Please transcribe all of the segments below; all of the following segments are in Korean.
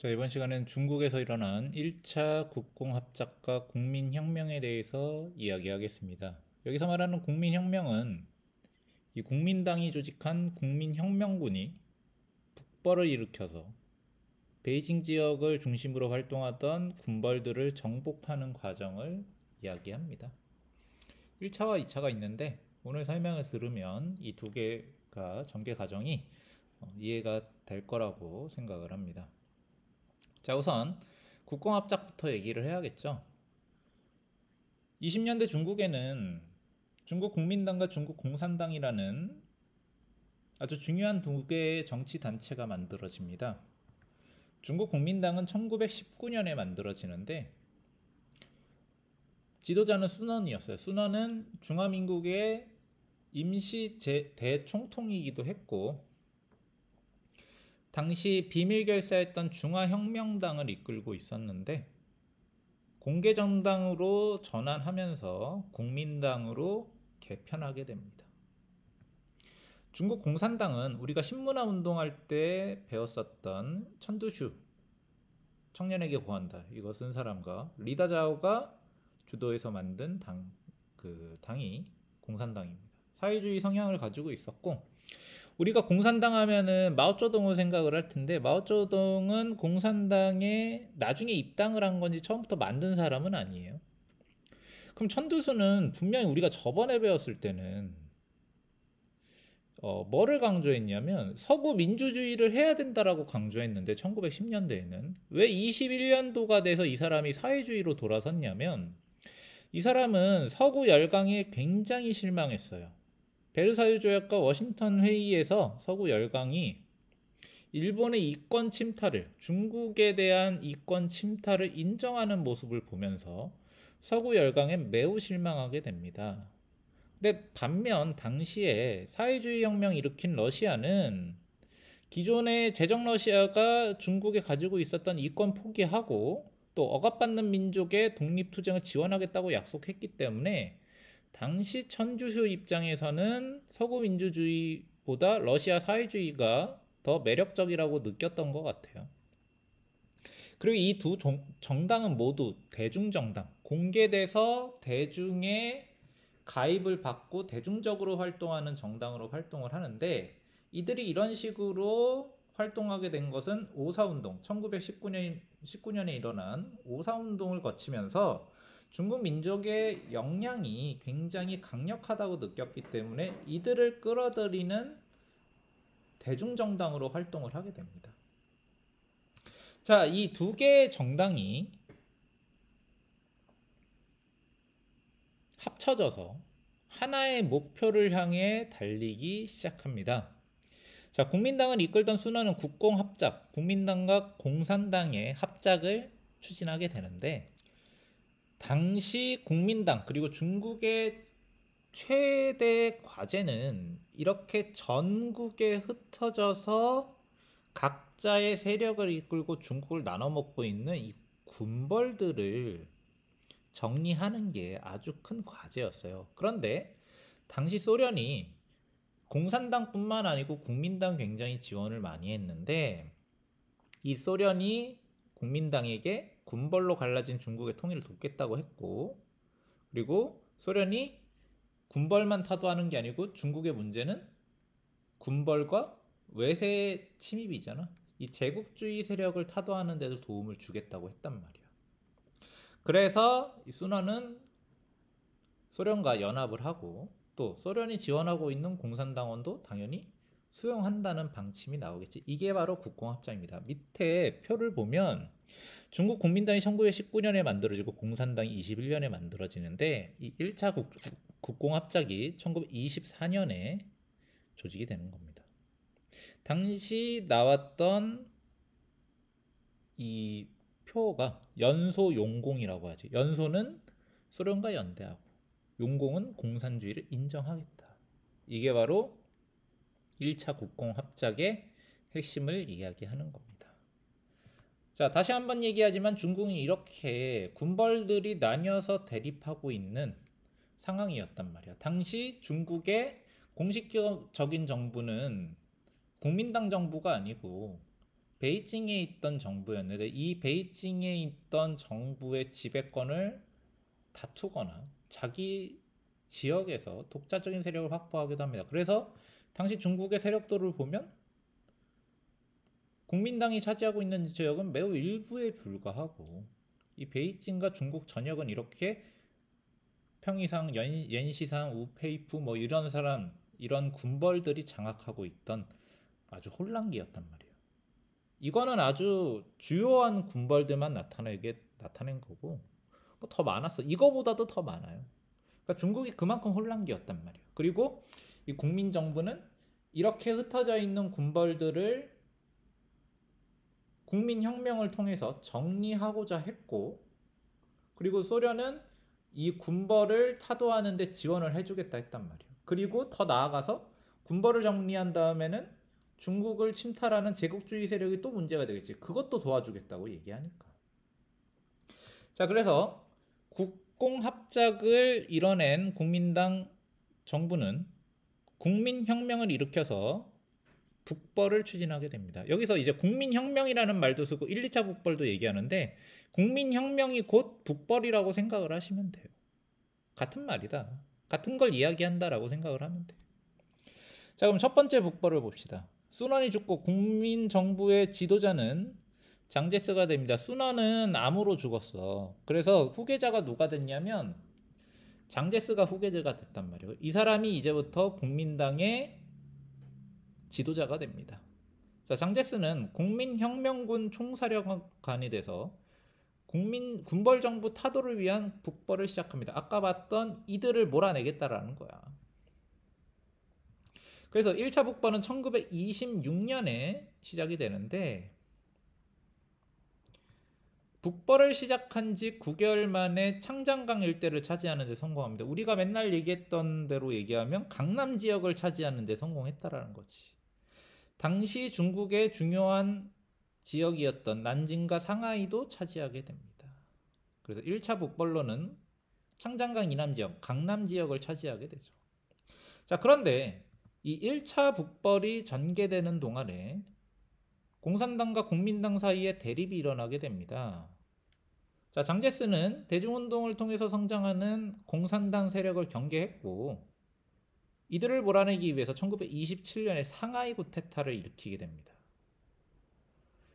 자, 이번 시간은 중국에서 일어난 1차 국공합작과 국민혁명에 대해서 이야기하겠습니다. 여기서 말하는 국민혁명은 이 국민당이 조직한 국민혁명군이 북벌을 일으켜서 베이징 지역을 중심으로 활동하던 군벌들을 정복하는 과정을 이야기합니다. 1차와 2차가 있는데 오늘 설명을 들으면 이 두 개가 전개 과정이 어, 이해가 될 거라고 생각을 합니다. 자, 우선 국공합작부터 얘기를 해야겠죠. 20년대 중국에는 중국 국민당과 중국 공산당이라는 아주 중요한 두 개의 정치 단체가 만들어집니다. 중국 국민당은 1919년에 만들어지는데 지도자는 순원이었어요. 순원은 중화민국의 임시 대총통이기도 했고 당시 비밀 결사했던 중화혁명당을 이끌고 있었는데 공개 정당으로 전환하면서 국민당으로 개편하게 됩니다. 중국 공산당은 우리가 신문화 운동할 때 배웠었던 천두슈 청년에게 고한다 이거 쓴 사람과 리다자오가 주도해서 만든 당 그 당이 공산당입니다. 사회주의 성향을 가지고 있었고 우리가 공산당하면은 마오쩌둥을 생각을 할 텐데 마오쩌둥은 공산당에 나중에 입당을 한 건지 처음부터 만든 사람은 아니에요. 그럼 천두수는 분명히 우리가 저번에 배웠을 때는 어, 뭐를 강조했냐면 서구 민주주의를 해야 된다라고 강조했는데 1910년대에는 왜 21년도가 돼서 이 사람이 사회주의로 돌아섰냐면 이 사람은 서구 열강에 굉장히 실망했어요. 베르사유 조약과 워싱턴 회의에서 서구 열강이 일본의 이권 침탈을 중국에 대한 이권 침탈을 인정하는 모습을 보면서 서구 열강에 매우 실망하게 됩니다. 근데 반면 당시에 사회주의 혁명 일으킨 러시아는 기존의 제정 러시아가 중국에 가지고 있었던 이권 포기하고 또 억압받는 민족의 독립투쟁을 지원하겠다고 약속했기 때문에 당시 천주교 입장에서는 서구 민주주의보다 러시아 사회주의가 더 매력적이라고 느꼈던 것 같아요. 그리고 이 두 정당은 모두 대중정당, 공개돼서 대중의 가입을 받고 대중적으로 활동하는 정당으로 활동을 하는데 이들이 이런 식으로 활동하게 된 것은 오사운동, 1919년, 19년에 일어난 오사운동을 거치면서 중국 민족의 역량이 굉장히 강력하다고 느꼈기 때문에 이들을 끌어들이는 대중정당으로 활동을 하게 됩니다. 자, 이 두 개의 정당이 합쳐져서 하나의 목표를 향해 달리기 시작합니다. 자, 국민당을 이끌던 순원는 국공합작, 국민당과 공산당의 합작을 추진하게 되는데 당시 국민당 그리고 중국의 최대 과제는 이렇게 전국에 흩어져서 각자의 세력을 이끌고 중국을 나눠 먹고 있는 이 군벌들을 정리하는 게 아주 큰 과제였어요. 그런데 당시 소련이 공산당뿐만 아니고 국민당 굉장히 지원을 많이 했는데 이 소련이 국민당에게 군벌로 갈라진 중국의 통일을 돕겠다고 했고 그리고 소련이 군벌만 타도하는 게 아니고 중국의 문제는 군벌과 외세 의 침입이잖아. 이 제국주의 세력을 타도하는 데도 도움을 주겠다고 했단 말이야. 그래서 이 순화는 소련과 연합을 하고 또 소련이 지원하고 있는 공산당원도 당연히 수용한다는 방침이 나오겠지. 이게 바로 국공합장입니다. 밑에 표를 보면 중국 국민당이 1919년에 만들어지고 공산당이 21년에 만들어지는데 이 1차 국, 국공합작이 1924년에 조직이 되는 겁니다. 당시 나왔던 이 표가 연소 용공이라고 하지. 연소는 소련과 연대하고 용공은 공산주의를 인정하겠다. 이게 바로 1차 국공 합작의 핵심을 이야기하는 겁니다. 자, 다시 한번 얘기하지만 중국은 이렇게 군벌들이 나뉘어서 대립하고 있는 상황이었단 말이야. 당시 중국의 공식적인 정부는 국민당 정부가 아니고 베이징에 있던 정부였는데 이 베이징에 있던 정부의 지배권을 다투거나 자기 지역에서 독자적인 세력을 확보하기도 합니다. 그래서 당시 중국의 세력들을 보면 국민당이 차지하고 있는 지역은 매우 일부에 불과하고 이 베이징과 중국 전역은 이렇게 평이상, 연, 옌시상, 우페이프 뭐 이런 사람 이런 군벌들이 장악하고 있던 아주 혼란기였단 말이에요. 이거는 아주 주요한 군벌들만 나타내게 나타낸 거고 뭐더 많았어. 이거보다도 더 많아요. 그러니까 중국이 그만큼 혼란기였단 말이에요. 그리고 이 국민 정부는 이렇게 흩어져 있는 군벌들을 국민 혁명을 통해서 정리하고자 했고 그리고 소련은 이 군벌을 타도하는 데 지원을 해 주겠다 했단 말이에요. 그리고 더 나아가서 군벌을 정리한 다음에는 중국을 침탈하는 제국주의 세력이 또 문제가 되겠지. 그것도 도와주겠다고 얘기하니까. 자, 그래서 국공합작을 이뤄낸 국민당 정부는 국민혁명을 일으켜서 북벌을 추진하게 됩니다. 여기서 이제 국민혁명이라는 말도 쓰고 1, 2차 북벌도 얘기하는데 국민혁명이 곧 북벌이라고 생각을 하시면 돼요. 같은 말이다. 같은 걸 이야기한다라고 생각을 하면 돼요. 자 그럼 첫 번째 북벌을 봅시다. 순환이 죽고 국민정부의 지도자는 장제스가 됩니다. 순환은 암으로 죽었어. 그래서 후계자가 누가 됐냐면 장제스가 후계자가 됐단 말이에요. 이 사람이 이제부터 국민당의 지도자가 됩니다. 자, 장제스는 국민혁명군 총사령관이 돼서 국민 군벌 정부 타도를 위한 북벌을 시작합니다. 아까 봤던 이들을 몰아내겠다라는 거야. 그래서 1차 북벌은 1926년에 시작이 되는데 북벌을 시작한 지 9개월 만에 창장강 일대를 차지하는 데 성공합니다. 우리가 맨날 얘기했던 대로 얘기하면 강남 지역을 차지하는 데 성공했다라는 거지. 당시 중국의 중요한 지역이었던 난징과 상하이도 차지하게 됩니다. 그래서 1차 북벌로는 창장강 이남 지역, 강남 지역을 차지하게 되죠. 자, 그런데 이 1차 북벌이 전개되는 동안에 공산당과 국민당 사이에 대립이 일어나게 됩니다. 자, 장제스는 대중운동을 통해서 성장하는 공산당 세력을 경계했고 이들을 몰아내기 위해서 1927년에 상하이 구테타를 일으키게 됩니다.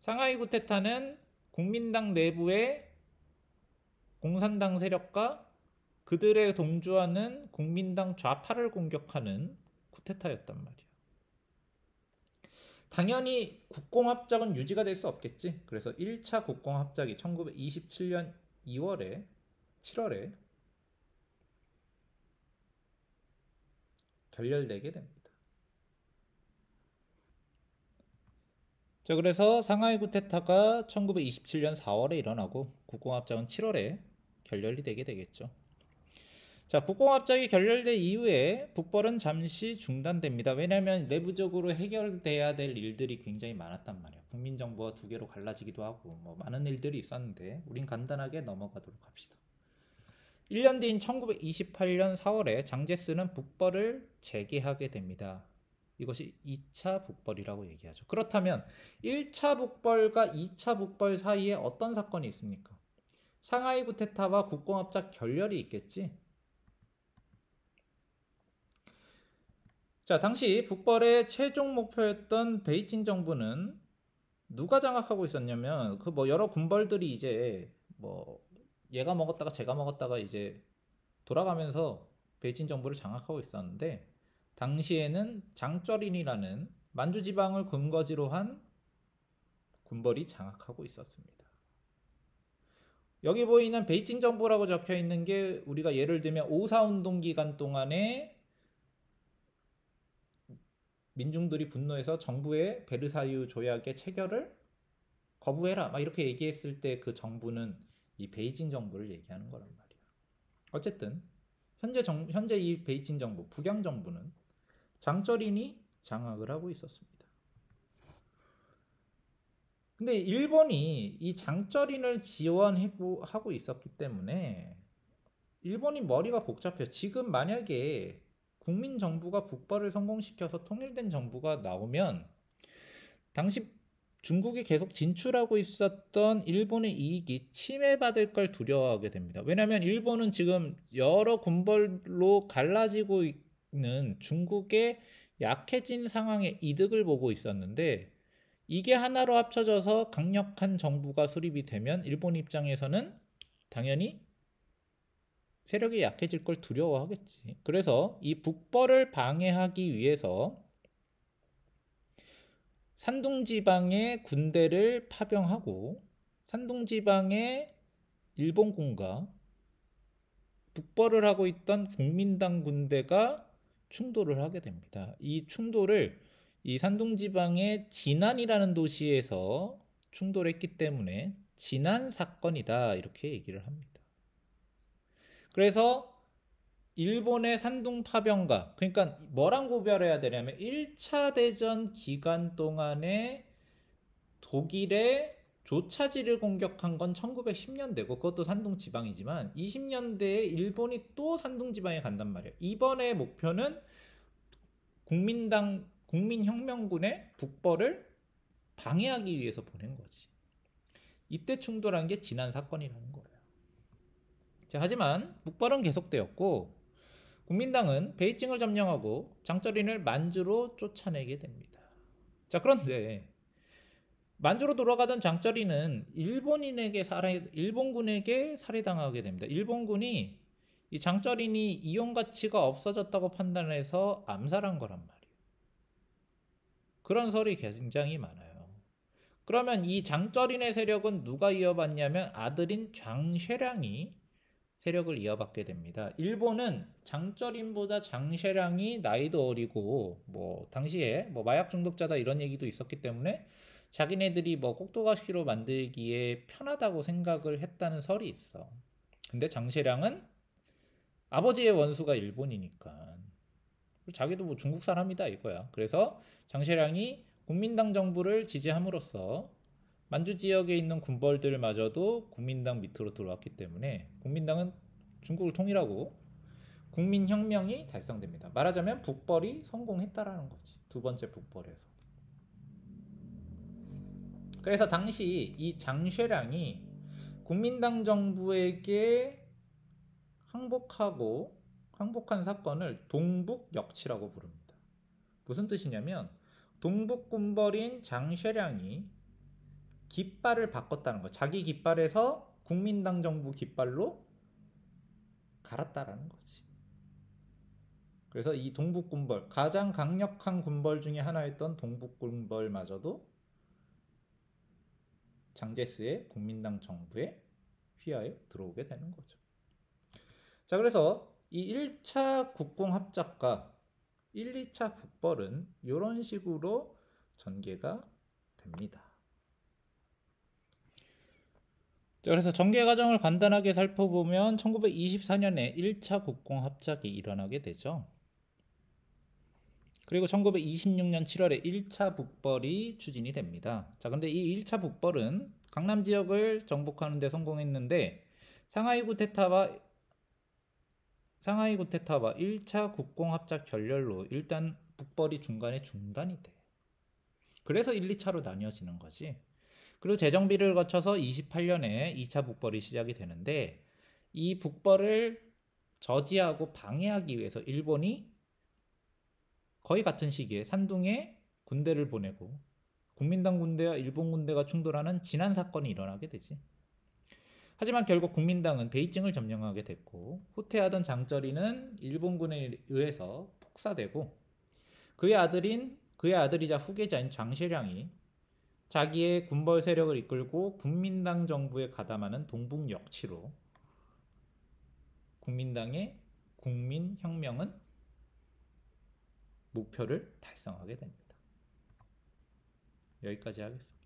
상하이 구테타는 국민당 내부의 공산당 세력과 그들의 동조하는 국민당 좌파를 공격하는 쿠테타였단 말이에요. 당연히 국공합작은 유지가 될 수 없겠지. 그래서 1차 국공합작이 1927년 2월에 7월에 결렬되게 됩니다. 자, 그래서 상하이 구테타가 1927년 4월에 일어나고 국공합작은 7월에 결렬이 되게 되겠죠. 자, 국공합작이 결렬된 이후에 북벌은 잠시 중단됩니다. 왜냐하면 내부적으로 해결돼야 될 일들이 굉장히 많았단 말이에요. 국민정부가 두 개로 갈라지기도 하고 뭐 많은 일들이 있었는데 우린 간단하게 넘어가도록 합시다. 1년 뒤인 1928년 4월에 장제스는 북벌을 재개하게 됩니다. 이것이 2차 북벌이라고 얘기하죠. 그렇다면 1차 북벌과 2차 북벌 사이에 어떤 사건이 있습니까? 상하이 구테타와 국공합작 결렬이 있겠지? 자, 당시 북벌의 최종 목표였던 베이징 정부는 누가 장악하고 있었냐면 그 뭐 여러 군벌들이 이제 뭐 얘가 먹었다가 제가 먹었다가 이제 돌아가면서 베이징 정부를 장악하고 있었는데 당시에는 장쩌린이라는 만주 지방을 근거지로 한 군벌이 장악하고 있었습니다. 여기 보이는 베이징 정부라고 적혀 있는 게 우리가 예를 들면 오사운동 기간 동안에 민중들이 분노해서 정부의 베르사유 조약의 체결을 거부해라 막 이렇게 얘기했을 때 그 정부는 이 베이징 정부를 얘기하는 거란 말이야. 어쨌든 현재 정 현재 이 베이징 정부 북양 정부는 장철인이 장악을 하고 있었습니다. 근데 일본이 이 장철인을 지원하고 있었기 때문에 일본이 머리가 복잡해요. 지금 만약에 국민 정부가 북발을 성공시켜서 통일된 정부가 나오면 당시 중국이 계속 진출하고 있었던 일본의 이익이 침해받을 걸 두려워하게 됩니다. 왜냐하면 일본은 지금 여러 군벌로 갈라지고 있는 중국의 약해진 상황에 이득을 보고 있었는데 이게 하나로 합쳐져서 강력한 정부가 수립이 되면 일본 입장에서는 당연히 세력이 약해질 걸 두려워하겠지. 그래서 이 북벌을 방해하기 위해서 산둥지방에 군대를 파병하고 산둥지방에 일본군과 북벌을 하고 있던 국민당 군대가 충돌을 하게 됩니다. 이 충돌을 이 산둥지방의 진안이라는 도시에서 충돌했기 때문에 진안 사건이다 이렇게 얘기를 합니다. 그래서 일본의 산둥 파병과 그러니까 뭐랑 구별해야 되냐면 1차 대전 기간 동안에 독일의 조차지를 공격한 건 1910년대고 그것도 산둥 지방이지만 20년대에 일본이 또 산둥 지방에 간단 말이에요. 이번에 목표는 국민당 국민혁명군의 북벌을 방해하기 위해서 보낸 거지. 이때 충돌한 게 지난 사건이라는 거. 자, 하지만 북발은 계속되었고 국민당은 베이징을 점령하고 장쩌린을 만주로 쫓아내게 됩니다. 자, 그런데 만주로 돌아가던 장쩌린은 일본인에게 살해, 일본군에게 살해당하게 됩니다. 일본군이 이 장쩌린이 이용 가치가 없어졌다고 판단해서 암살한 거란 말이에요. 그런 설이 굉장히 많아요. 그러면 이 장쩌린의 세력은 누가 이어받냐면 아들인 장쉐량이 세력을 이어받게 됩니다. 일본은 장쩌림보다 장셰량이 나이도 어리고 뭐 당시에 뭐 마약 중독자다 이런 얘기도 있었기 때문에 자기네들이 뭐 꼭두각시로 만들기에 편하다고 생각을 했다는 설이 있어. 근데 장셰량은 아버지의 원수가 일본이니까 자기도 뭐 중국 사람이다 이거야. 그래서 장셰량이 국민당 정부를 지지함으로써 만주 지역에 있는 군벌들마저도 국민당 밑으로 들어왔기 때문에 국민당은 중국을 통일하고 국민혁명이 달성됩니다. 말하자면 북벌이 성공했다라는 거지. 두 번째 북벌에서. 그래서 당시 이 장쉐량이 국민당 정부에게 항복하고 항복한 사건을 동북 역치라고 부릅니다. 무슨 뜻이냐면 동북 군벌인 장쉐량이 깃발을 바꿨다는 거. 자기 깃발에서 국민당 정부 깃발로 갈았다라는 거지. 그래서 이 동북군벌, 가장 강력한 군벌 중에 하나였던 동북군벌마저도 장제스의 국민당 정부의 휘하에 들어오게 되는 거죠. 자, 그래서 이 1차 국공합작과 1, 2차 국벌은 이런 식으로 전개가 됩니다. 그래서 전개 과정을 간단하게 살펴보면 1924년에 1차 국공 합작이 일어나게 되죠. 그리고 1926년 7월에 1차 북벌이 추진이 됩니다. 자, 근데 이 1차 북벌은 강남 지역을 정복하는 데 성공했는데 상하이 구테타와 상하이 구테타와 1차 국공 합작 결렬로 일단 북벌이 중간에 중단이 돼요. 그래서 1, 2차로 나뉘어지는 거지. 그리고 재정비를 거쳐서 28년에 2차 북벌이 시작이 되는데 이 북벌을 저지하고 방해하기 위해서 일본이 거의 같은 시기에 산둥에 군대를 보내고 국민당 군대와 일본 군대가 충돌하는 지난 사건이 일어나게 되지. 하지만 결국 국민당은 베이징을 점령하게 됐고 후퇴하던 장쩌리는 일본군에 의해서 폭사되고 그의 아들인 그의 아들이자 후계자인 장실량이 자기의 군벌 세력을 이끌고 국민당 정부에 가담하는 동북 역치로 국민당의 국민혁명은 목표를 달성하게 됩니다. 여기까지 하겠습니다.